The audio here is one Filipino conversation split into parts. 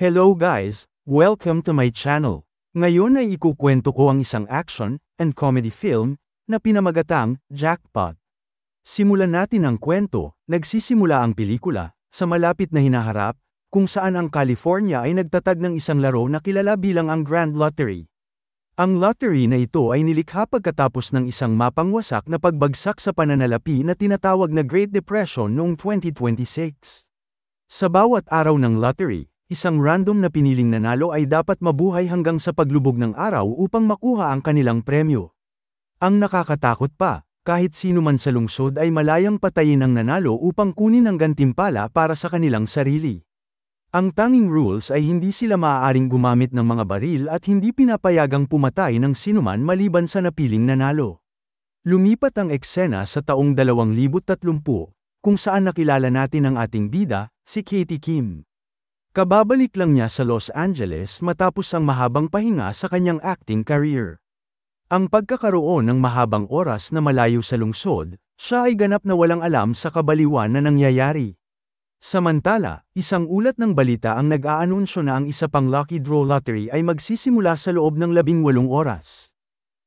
Hello guys, welcome to my channel. Ngayon ay ikukwento ko ang isang action and comedy film na pinamagatang Jackpot. Simulan natin ang kwento, nagsisimula ang pelikula sa malapit na hinaharap kung saan ang California ay nagtatag ng isang laro na kilala bilang ang Grand Lottery. Ang lottery na ito ay nilikha pagkatapos ng isang mapangwasak na pagbagsak sa pananalapi na tinatawag na Great Depression noong 2026. Sa bawat araw ng lottery, Isang random na piniling nanalo ay dapat mabuhay hanggang sa paglubog ng araw upang makuha ang kanilang premyo. Ang nakakatakot pa, kahit sino man sa lungsod ay malayang patayin ang nanalo upang kunin ang gantimpala para sa kanilang sarili. Ang tanging rules ay hindi sila maaaring gumamit ng mga baril at hindi pinapayagang pumatay ng sinuman maliban sa napiling nanalo. Lumipat ang eksena sa taong 2030, kung saan nakilala natin ang ating bida, si Katie Kim. Kababalik lang niya sa Los Angeles matapos ang mahabang pahinga sa kanyang acting career. Ang pagkakaroon ng mahabang oras na malayo sa lungsod, siya ay ganap na walang alam sa kabaliwan na nangyayari. Samantala, isang ulat ng balita ang nag-aanunsyo na ang isa pang Lucky Draw Lottery ay magsisimula sa loob ng labing walong oras.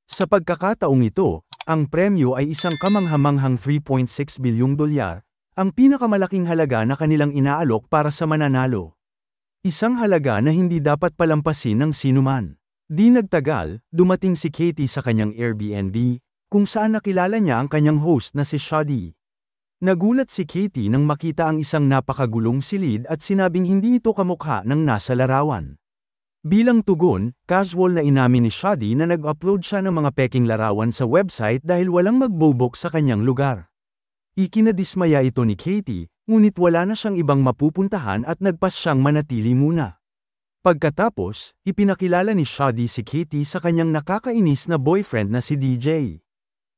Sa pagkakataong ito, ang premyo ay isang kamanghamanghang 3.6 bilyong dolyar, ang pinakamalaking halaga na kanilang inaalok para sa mananalo. Isang halaga na hindi dapat palampasin ng sinuman. Di nagtagal, dumating si Katie sa kanyang Airbnb, kung saan nakilala niya ang kanyang host na si Shadi. Nagulat si Katie nang makita ang isang napakagulong silid at sinabing hindi ito kamukha ng nasa larawan. Bilang tugon, casual na inamin ni Shadi na nag-upload siya ng mga peking larawan sa website dahil walang magbobok sa kanyang lugar. Ikinadismaya ito ni Katie, Ngunit wala na siyang ibang mapupuntahan at nagpas siyang manatili muna. Pagkatapos, ipinakilala ni Shadi si Katie sa kanyang nakakainis na boyfriend na si DJ.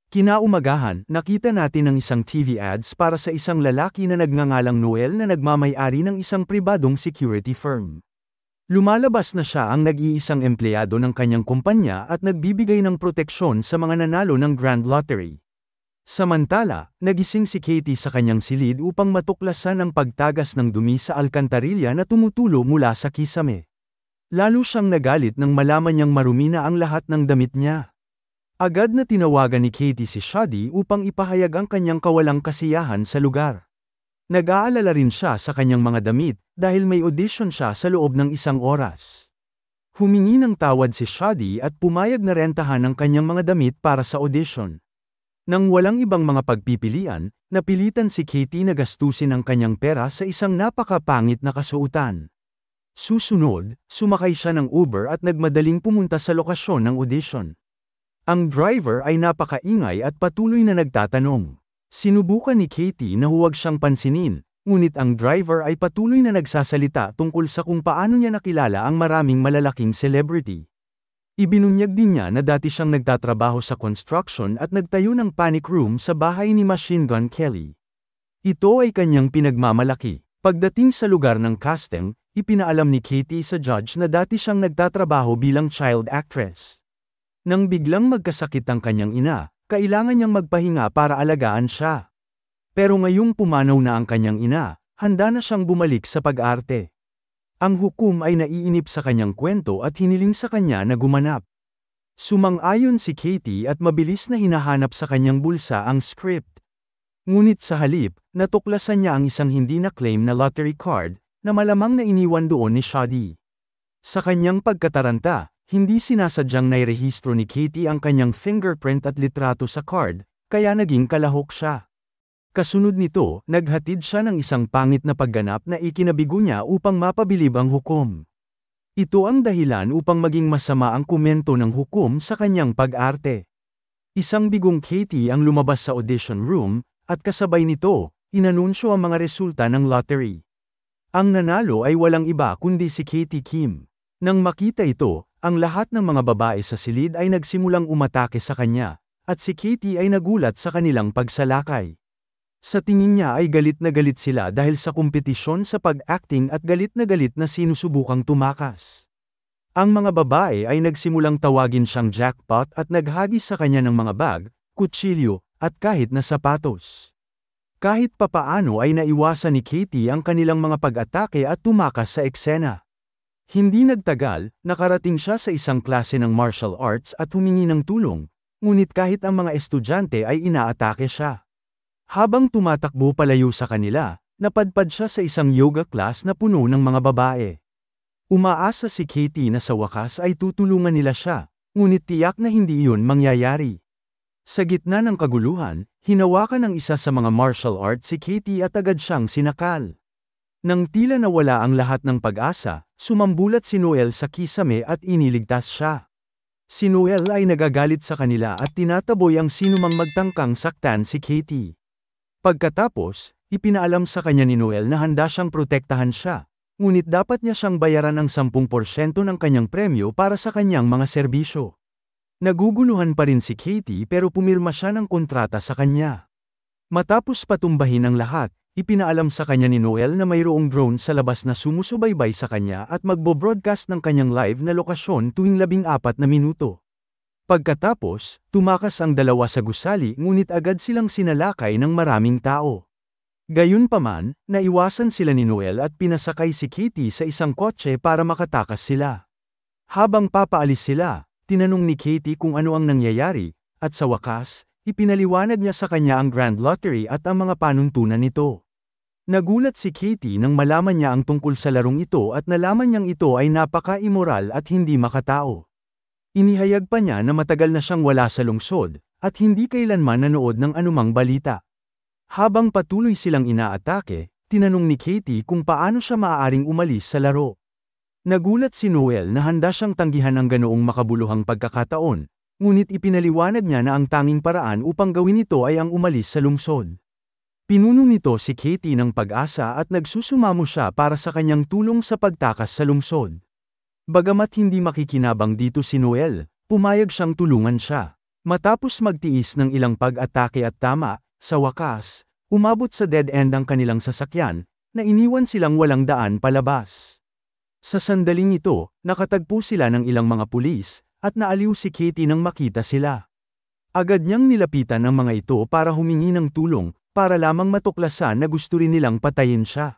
Kinaumagahan, nakita natin ang isang TV ads para sa isang lalaki na nagngangalang Noel na nagmamayari ng isang pribadong security firm. Lumalabas na siya ang nag-iisang empleyado ng kanyang kumpanya at nagbibigay ng proteksyon sa mga nanalo ng Grand Lottery. Samantala, nagising si Katie sa kanyang silid upang matuklasan ang pagtagas ng dumi sa alkantarilya na tumutulo mula sa kisame. Lalo siyang nagalit nang malaman niyang marumina ang lahat ng damit niya. Agad na tinawagan ni Katie si Shadi upang ipahayag ang kanyang kawalang kasiyahan sa lugar. Nag-aalala rin siya sa kanyang mga damit dahil may audition siya sa loob ng isang oras. Humingi ng tawad si Shadi at pumayag na rentahan ang kanyang mga damit para sa audition. Nang walang ibang mga pagpipilian, napilitan si Katie na gastusin ang kanyang pera sa isang napakapangit na kasuotan. Susunod, sumakay siya ng Uber at nagmadaling pumunta sa lokasyon ng audition. Ang driver ay napakaingay at patuloy na nagtatanong. Sinubukan ni Katie na huwag siyang pansinin, ngunit ang driver ay patuloy na nagsasalita tungkol sa kung paano niya nakilala ang maraming malalaking celebrity. Ibinunyag din niya na dati siyang nagtatrabaho sa construction at nagtayo ng panic room sa bahay ni Machine Gun Kelly. Ito ay kanyang pinagmamalaki. Pagdating sa lugar ng casting, ipinaalam ni Katie sa judge na dati siyang nagtatrabaho bilang child actress. Nang biglang magkasakit ang kanyang ina, kailangan niyang magpahinga para alagaan siya. Pero ngayong pumanaw na ang kanyang ina, handa na siyang bumalik sa pag-arte. Ang hukom ay naiinip sa kanyang kwento at hiniling sa kanya na gumanap. Sumang-ayon si Katie at mabilis na hinahanap sa kanyang bulsa ang script. Ngunit sa halip, natuklasan niya ang isang hindi na-claim na lottery card, na malamang na iniwan doon ni Shadi. Sa kanyang pagkataranta, hindi sinasadyang nairehistro ni Katie ang kanyang fingerprint at litrato sa card, kaya naging kalahok siya. Kasunod nito, naghatid siya ng isang pangit na pagganap na ikinabigo niya upang mapabilib ang hukom. Ito ang dahilan upang maging masama ang komento ng hukom sa kanyang pag-arte. Isang bigong Katie ang lumabas sa audition room, at kasabay nito, inanunsyo ang mga resulta ng lottery. Ang nanalo ay walang iba kundi si Katie Kim. Nang makita ito, ang lahat ng mga babae sa silid ay nagsimulang umatake sa kanya, at si Katie ay nagulat sa kanilang pagsalakay. Sa tingin niya ay galit na galit sila dahil sa kompetisyon sa pag-acting at galit na galit na sinusubukang tumakas. Ang mga babae ay nagsimulang tawagin siyang jackpot at naghagis sa kanya ng mga bag, kutsilyo, at kahit na sapatos. Kahit papaano ay naiwasan ni Katie ang kanilang mga pag-atake at tumakas sa eksena. Hindi nagtagal, nakarating siya sa isang klase ng martial arts at humingi ng tulong, ngunit kahit ang mga estudyante ay inaatake siya. Habang tumatakbo palayo sa kanila, napadpad siya sa isang yoga class na puno ng mga babae. Umaasa si Katie na sa wakas ay tutulungan nila siya, ngunit tiyak na hindi iyon mangyayari. Sa gitna ng kaguluhan, hinawakan ng isa sa mga martial arts si Katie at agad siyang sinakal. Nang tila nawala ang lahat ng pag-asa, sumambulat si Noel sa kisame at iniligtas siya. Si Noel ay nagagalit sa kanila at tinataboy ang sinumang magtangkang saktan si Katie. Pagkatapos, ipinaalam sa kanya ni Noel na handa siyang protektahan siya, ngunit dapat niya siyang bayaran ang 10% ng kanyang premyo para sa kanyang mga serbisyo. Naguguluhan pa rin si Katie pero pumirma siya ng kontrata sa kanya. Matapos patumbahin ang lahat, ipinaalam sa kanya ni Noel na mayroong drone sa labas na sumusubaybay sa kanya at magbo-broadcast ng kanyang live na lokasyon tuwing labing apat na minuto. Pagkatapos, tumakas ang dalawa sa gusali ngunit agad silang sinalakay ng maraming tao. Gayunpaman, naiwasan sila ni Noel at pinasakay si Kitty sa isang kotse para makatakas sila. Habang papaalis sila, tinanong ni Kitty kung ano ang nangyayari, at sa wakas, ipinaliwanag niya sa kanya ang Grand Lottery at ang mga panuntunan nito. Nagulat si Kitty nang malaman niya ang tungkol sa larong ito at nalaman niyang ito ay napaka-immoral at hindi makatao. Inihayag pa niya na matagal na siyang wala sa lungsod, at hindi kailanman nanood ng anumang balita. Habang patuloy silang inaatake, tinanong ni Katie kung paano siya maaaring umalis sa laro. Nagulat si Noel na handa siyang tanggihan ang ganoong makabuluhang pagkakataon, ngunit ipinaliwanag niya na ang tanging paraan upang gawin ito ay ang umalis sa lungsod. Pinuno nito si Katie ng pag-asa at nagsusumamo siya para sa kanyang tulong sa pagtakas sa lungsod. Bagamat hindi makikinabang dito si Noel, pumayag siyang tulungan siya. Matapos magtiis ng ilang pag-atake at tama, sa wakas, umabot sa dead end ang kanilang sasakyan, na iniwan silang walang daan palabas. Sa sandaling ito, nakatagpo sila ng ilang mga pulis, at naaliw si Katie nang makita sila. Agad niyang nilapitan ang mga ito para humingi ng tulong, para lamang matuklasan na gusto rin nilang patayin siya.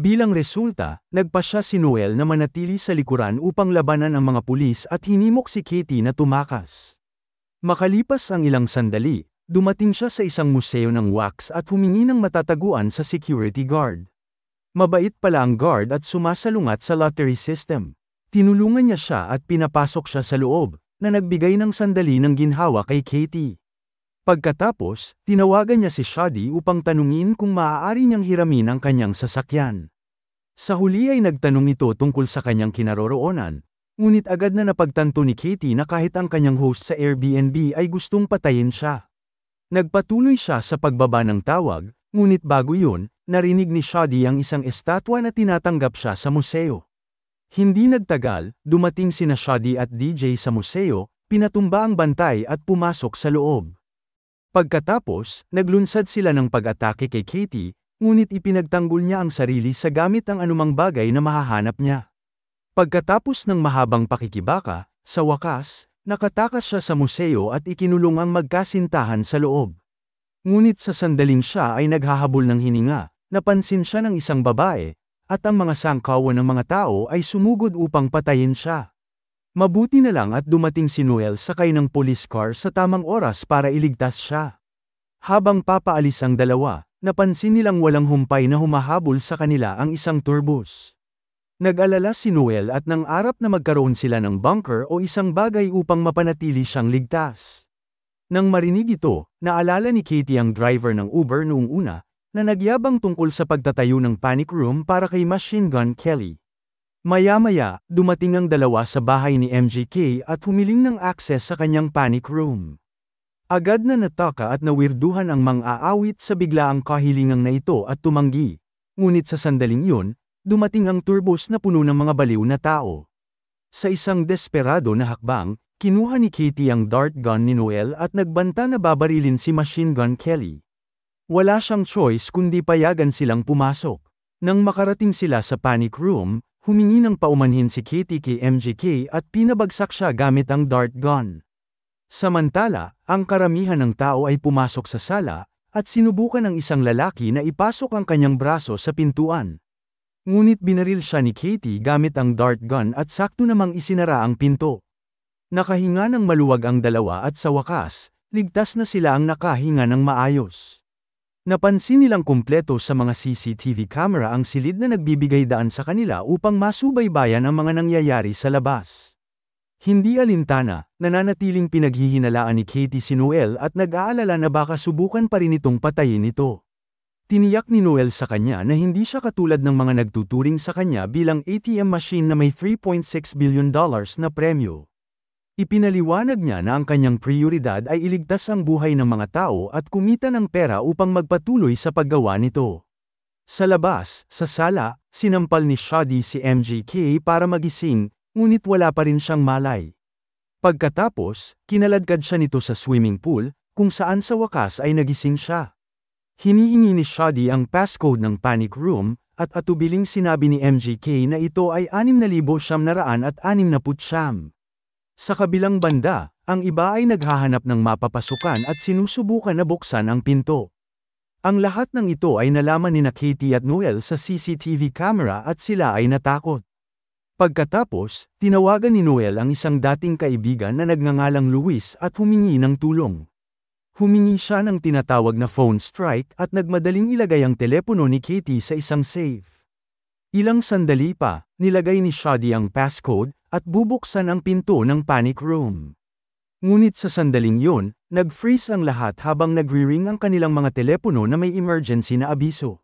Bilang resulta, nagpa siya si Noel na manatili sa likuran upang labanan ang mga pulis at hinimok si Katie na tumakas. Makalipas ang ilang sandali, dumating siya sa isang museo ng wax at humingi ng matataguan sa security guard. Mabait pala ang guard at sumasalungat sa lottery system. Tinulungan niya siya at pinapasok siya sa loob, na nagbigay ng sandali ng ginhawa kay Katie. Pagkatapos, tinawagan niya si Shadi upang tanungin kung maaari niyang hiramin ang kanyang sasakyan. Sa huli ay nagtanong ito tungkol sa kanyang kinaroroonan, ngunit agad na napagtanto ni Katie na kahit ang kanyang host sa Airbnb ay gustong patayin siya. Nagpatuloy siya sa pagbaba ng tawag, ngunit bago yun, narinig ni Shadi ang isang estatwa na tinatanggap siya sa museo. Hindi nagtagal, dumating sina Shadi at DJ sa museo, pinatumba ang bantay at pumasok sa loob. Pagkatapos, naglunsad sila ng pag-atake kay Katie, ngunit ipinagtanggol niya ang sarili sa gamit ang anumang bagay na mahahanap niya. Pagkatapos ng mahabang pakikibaka, sa wakas, nakatakas siya sa museo at ikinulong ang magkasintahan sa loob. Ngunit sa sandaling siya ay naghahabol ng hininga, napansin siya ng isang babae, at ang mga sangkawan ng mga tao ay sumugod upang patayin siya. Mabuti na lang at dumating si Noel sakay ng police car sa tamang oras para iligtas siya. Habang papaalis ang dalawa, napansin nilang walang humpay na humahabol sa kanila ang isang turbos. Nag-alala si Noel at nang arap na magkaroon sila ng bunker o isang bagay upang mapanatili siyang ligtas. Nang marinig ito, naalala ni Katie ang driver ng Uber noong una, na nagyabang tungkol sa pagtatayo ng panic room para kay Machine Gun Kelly. Maya-maya, dumating ang dalawa sa bahay ni MGK at humiling ng akses sa kanyang panic room. Agad na nataka at nawirduhan ang mang-aawit sa biglaang kahilingang na ito at tumanggi. Ngunit sa sandaling yun, dumating ang turbos na puno ng mga baliw na tao. Sa isang desperado na hakbang, kinuha ni Katie ang dart gun ni Noel at nagbanta na babarilin si Machine Gun Kelly. Wala siyang choice kundi payagan silang pumasok. Nang makarating sila sa panic room, humingi ng paumanhin si Katie kay MGK at pinabagsak siya gamit ang dart gun. Samantala, ang karamihan ng tao ay pumasok sa sala, at sinubukan ng isang lalaki na ipasok ang kanyang braso sa pintuan. Ngunit binaril siya ni Katie gamit ang dart gun at sakto namang isinara ang pinto. Nakahinga ng maluwag ang dalawa at sa wakas, ligtas na sila ang nakahinga ng maayos. Napansin nilang kumpleto sa mga CCTV camera ang silid na nagbibigay daan sa kanila upang masubaybayan ang mga nangyayari sa labas. Hindi alintana, nananatiling pinaghihinalaan ni Katie si Noel at nag-aalala na baka subukan pa rin itong patayin ito. Tiniyak ni Noel sa kanya na hindi siya katulad ng mga nagtuturing sa kanya bilang ATM machine na may $3.6 billion dollars na premyo. Ipinaliwanag niya na ang kanyang prioridad ay iligtas ang buhay ng mga tao at kumita ng pera upang magpatuloy sa paggawa nito. Sa labas, sa sala, sinampal ni Shadi si MGK para magising, ngunit wala pa rin siyang malay. Pagkatapos, kinaladkad siya nito sa swimming pool, kung saan sa wakas ay nagising siya. Hinihingi ni Shadi ang passcode ng panic room, at atubiling sinabi ni MGK na ito ay 6,600 at 6,769. Sa kabilang banda, ang iba ay naghahanap ng mapapasukan at sinusubukan na buksan ang pinto. Ang lahat ng ito ay nalaman ni na Katie at Noel sa CCTV camera at sila ay natakot. Pagkatapos, tinawagan ni Noel ang isang dating kaibigan na nagngangalang Luis at humingi ng tulong. Humingi siya ng tinatawag na phone strike at nagmadaling ilagay ang telepono ni Katie sa isang safe. Ilang sandali pa, nilagay ni Shadi ang passcode, at bubuksan ang pinto ng panic room. Ngunit sa sandaling yun, nag-freeze ang lahat habang nagre ring ang kanilang mga telepono na may emergency na abiso.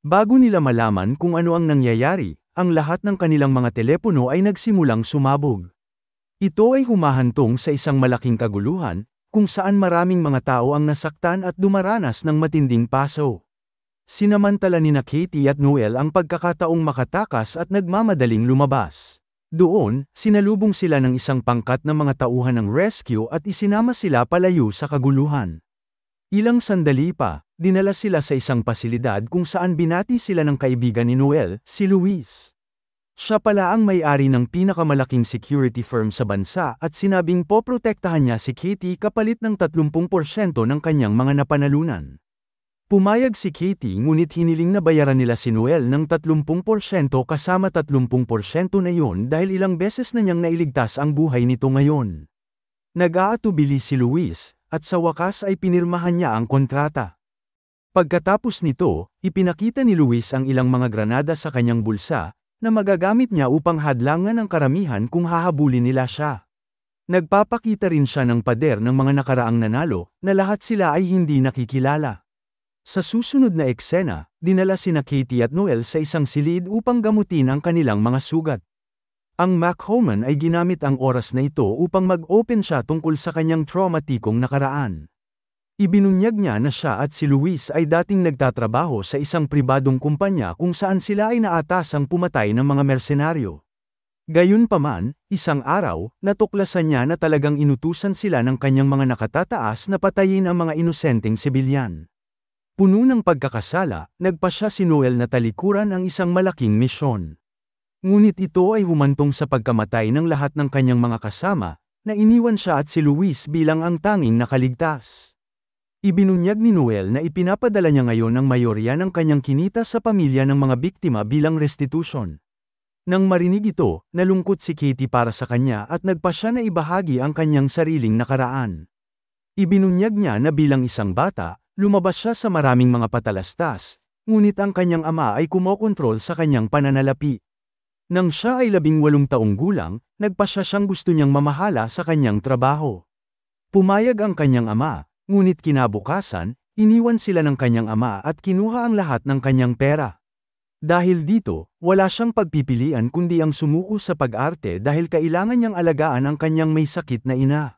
Bago nila malaman kung ano ang nangyayari, ang lahat ng kanilang mga telepono ay nagsimulang sumabog. Ito ay humahantong sa isang malaking kaguluhan, kung saan maraming mga tao ang nasaktan at dumaranas ng matinding paso. Sinamantala ni na Katie at Noel ang pagkakataong makatakas at nagmamadaling lumabas. Doon, sinalubong sila ng isang pangkat ng mga tauhan ng rescue at isinama sila palayo sa kaguluhan. Ilang sandali pa, dinala sila sa isang pasilidad kung saan binati sila ng kaibigan ni Noel, si Luis. Siya pala ang may-ari ng pinakamalaking security firm sa bansa at sinabing poprotektahan niya si Katie kapalit ng 30% ng kanyang mga napanalunan. Pumayag si Katie ngunit hiniling na bayaran nila si Noel ng 30% kasama 30% na yon dahil ilang beses na niyang nailigtas ang buhay nito ngayon. Nag-aatubili si Luis, at sa wakas ay pinirmahan niya ang kontrata. Pagkatapos nito, ipinakita ni Luis ang ilang mga granada sa kanyang bulsa, na magagamit niya upang hadlangan ang karamihan kung hahabulin nila siya. Nagpapakita rin siya ng pader ng mga nakaraang nanalo, na lahat sila ay hindi nakikilala. Sa susunod na eksena, dinala sina Katie at Noel sa isang silid upang gamutin ang kanilang mga sugat. Ang Mac Homan ay ginamit ang oras na ito upang mag-open siya tungkol sa kanyang traumatikong nakaraan. Ibinunyag niya na siya at si Luis ay dating nagtatrabaho sa isang pribadong kumpanya kung saan sila ay naatasang pumatay ng mga mersenaryo. Gayunpaman, isang araw, natuklasan niya na talagang inutusan sila ng kanyang mga nakatataas na patayin ang mga inosenteng sibilyan. Puno ng pagkakasala, nagpa siya si Noel na talikuran ang isang malaking misyon. Ngunit ito ay humantong sa pagkamatay ng lahat ng kanyang mga kasama, na iniwan siya at si Luis bilang ang tanging nakaligtas. Ibinunyag ni Noel na ipinapadala niya ngayon ang mayorya ng kanyang kinita sa pamilya ng mga biktima bilang restitution. Nang marinig ito, nalungkot si Katie para sa kanya at nagpa siya na ibahagi ang kanyang sariling nakaraan. Ibinunyag niya na bilang isang bata, Lumabas siya sa maraming mga patalastas, ngunit ang kanyang ama ay kumokontrol sa kanyang pananalapi. Nang siya ay labing walong taong gulang, nagpasya siyang gusto niyang mamahala sa kanyang trabaho. Pumayag ang kanyang ama, ngunit kinabukasan, iniwan sila ng kanyang ama at kinuha ang lahat ng kanyang pera. Dahil dito, wala siyang pagpipilian kundi ang sumuko sa pag-arte dahil kailangan niyang alagaan ang kanyang may sakit na ina.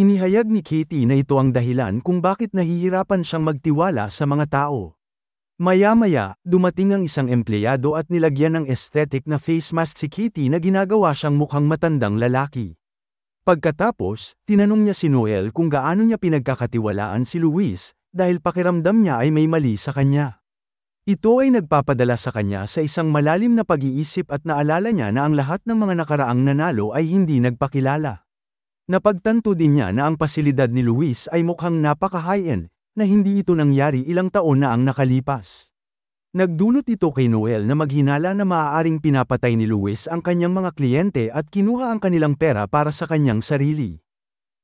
Inihayag ni Katie na ito ang dahilan kung bakit nahihirapan siyang magtiwala sa mga tao. Maya-maya, dumating ang isang empleyado at nilagyan ng aesthetic na face mask si Katie na ginagawa siyang mukhang matandang lalaki. Pagkatapos, tinanong niya si Noel kung gaano niya pinagkakatiwalaan si Luis, dahil pakiramdam niya ay may mali sa kanya. Ito ay nagpapadala sa kanya sa isang malalim na pag-iisip at naalala niya na ang lahat ng mga nakaraang nanalo ay hindi nagpakilala. Napagtanto din niya na ang pasilidad ni Luis ay mukhang napaka-high-end, na hindi ito nangyari ilang taon na ang nakalipas. Nagdulot ito kay Noel na maghinala na maaaring pinapatay ni Luis ang kanyang mga kliyente at kinuha ang kanilang pera para sa kanyang sarili.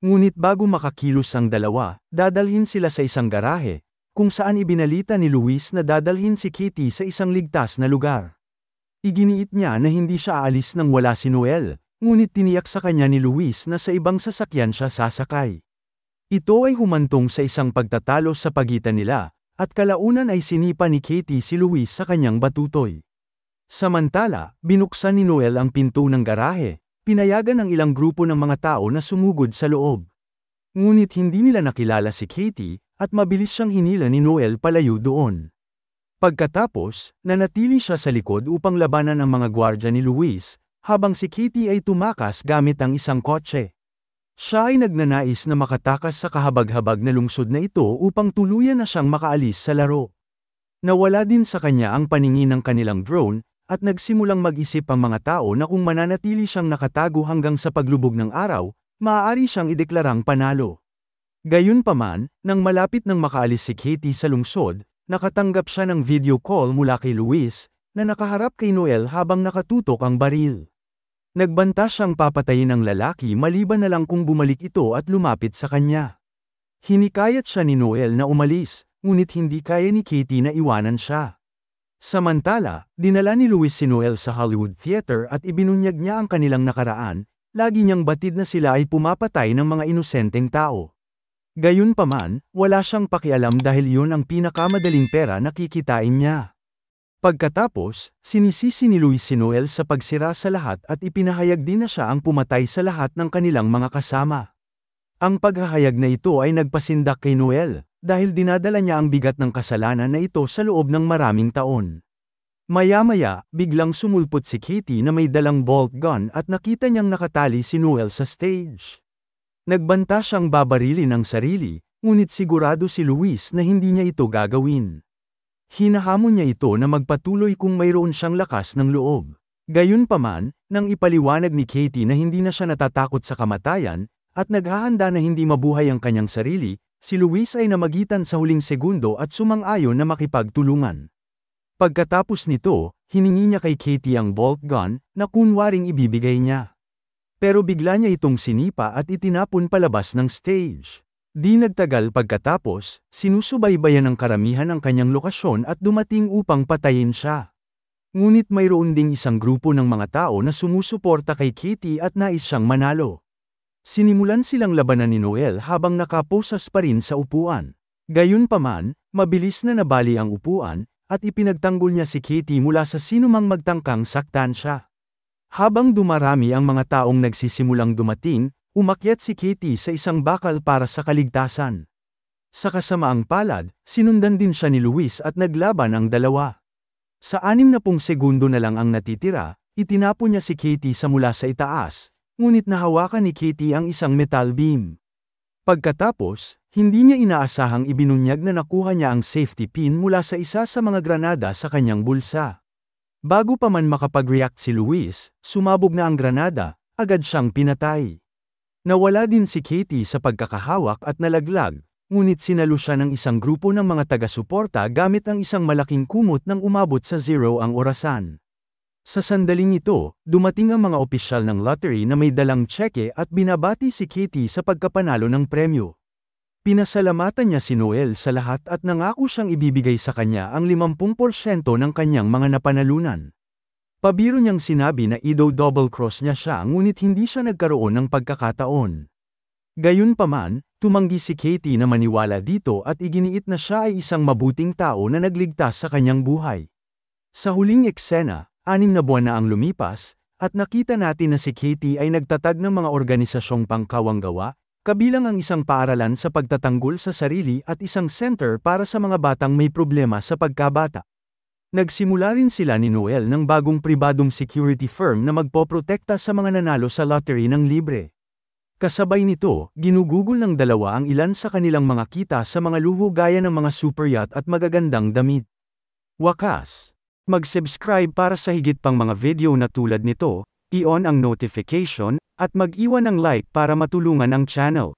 Ngunit bago makakilos ang dalawa, dadalhin sila sa isang garahe, kung saan ibinalita ni Luis na dadalhin si Kitty sa isang ligtas na lugar. Iginiit niya na hindi siya aalis nang wala si Noel, Ngunit tiniyak sa kanya ni Luis na sa ibang sasakyan siya sasakay. Ito ay humantong sa isang pagtatalo sa pagitan nila, at kalaunan ay sinipa ni Katie si Luis sa kanyang batutoy. Samantala, binuksan ni Noel ang pinto ng garahe, pinayagan ng ilang grupo ng mga tao na sumugod sa loob. Ngunit hindi nila nakilala si Katie, at mabilis siyang hinila ni Noel palayo doon. Pagkatapos, nanatili siya sa likod upang labanan ang mga gwardya ni Luis, habang si Kitty ay tumakas gamit ang isang kotse. Siya ay nagnanais na makatakas sa kahabag-habag na lungsod na ito upang tuluyan na siyang makaalis sa laro. Nawala din sa kanya ang paningin ng kanilang drone, at nagsimulang mag-isip ang mga tao na kung mananatili siyang nakatago hanggang sa paglubog ng araw, maaari siyang ideklarang panalo. Gayunpaman, nang malapit ng makaalis si Katie sa lungsod, nakatanggap siya ng video call mula kay Luis, na nakaharap kay Noel habang nakatutok ang baril. Nagbanta siyang papatayin ang lalaki maliban na lang kung bumalik ito at lumapit sa kanya. Hinikayat siya ni Noel na umalis, ngunit hindi kaya ni Katie na iwanan siya. Samantala, dinala ni Louis si Noel sa Hollywood Theater at ibinunyag niya ang kanilang nakaraan, lagi niyang batid na sila ay pumapatay ng mga inosenteng tao. Gayunpaman, wala siyang pakialam dahil yun ang pinakamadaling pera na kikitain niya. Pagkatapos, sinisisi ni Luis si Noel sa pagsira sa lahat at ipinahayag din na siya ang pumatay sa lahat ng kanilang mga kasama. Ang paghahayag na ito ay nagpasindak kay Noel, dahil dinadala niya ang bigat ng kasalanan na ito sa loob ng maraming taon. Maya-maya, biglang sumulpot si Katie na may dalang bolt gun at nakita niyang nakatali si Noel sa stage. Nagbanta siyang babarili ng sarili, ngunit sigurado si Luis na hindi niya ito gagawin. Hinahamon niya ito na magpatuloy kung mayroon siyang lakas ng loob. Gayunpaman, nang ipaliwanag ni Katie na hindi na siya natatakot sa kamatayan, at naghahanda na hindi mabuhay ang kanyang sarili, si Luis ay namagitan sa huling segundo at sumang-ayon na makipagtulungan. Pagkatapos nito, hiningi niya kay Katie ang bolt gun na kunwaring ibibigay niya. Pero bigla niya itong sinipa at itinapon palabas ng stage. Di nagtagal pagkatapos, sinusubaybayan ng karamihan ang kanyang lokasyon at dumating upang patayin siya. Ngunit mayroon ding isang grupo ng mga tao na sumusuporta kay Kitty at nais siyang manalo. Sinimulan silang labanan ni Noel habang nakaposas pa rin sa upuan. Gayunpaman, mabilis na nabali ang upuan, at ipinagtanggol niya si Kitty mula sa sinumang magtangkang saktan siya. Habang dumarami ang mga taong nagsisimulang dumating, Umakyat si Katie sa isang bakal para sa kaligtasan. Sa kasamaang palad, sinundan din siya ni Luis at naglaban ang dalawa. Sa anim na pung segundo na lang ang natitira, itinapo niya si Katie sa mula sa itaas, ngunit nahawakan ni Katie ang isang metal beam. Pagkatapos, hindi niya inaasahang ibinunyag na nakuha niya ang safety pin mula sa isa sa mga granada sa kanyang bulsa. Bago pa man makapag-react si Luis, sumabog na ang granada, agad siyang pinatay. Nawala din si Katie sa pagkakahawak at nalaglag, ngunit sinalo siya ng isang grupo ng mga taga-suporta gamit ang isang malaking kumot nang umabot sa zero ang orasan. Sa sandaling ito, dumating ang mga opisyal ng lottery na may dalang tseke at binabati si Katie sa pagkapanalo ng premyo. Pinasalamatan niya si Noel sa lahat at nangako siyang ibibigay sa kanya ang 50% ng kanyang mga napanalunan. Pabiro niyang sinabi na idow double cross niya siya ngunit hindi siya nagkaroon ng pagkakataon. Gayunpaman, tumanggi si Katie na maniwala dito at iginiit na siya ay isang mabuting tao na nagligtas sa kanyang buhay. Sa huling eksena, anim na buwan na ang lumipas, at nakita natin na si Katie ay nagtatag ng mga organisasyong pangkawanggawa, kabilang ang isang paaralan sa pagtatanggol sa sarili at isang center para sa mga batang may problema sa pagkabata. Nagsimula rin sila ni Noel ng bagong pribadong security firm na magpoprotekta sa mga nanalo sa lottery ng libre. Kasabay nito, ginugugol ng dalawa ang ilan sa kanilang mga kita sa mga luho gaya ng mga superyacht at magagandang damit. Wakas! Mag-subscribe para sa higit pang mga video na tulad nito, i-on ang notification, at mag-iwan ng like para matulungan ang channel.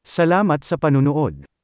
Salamat sa panunood!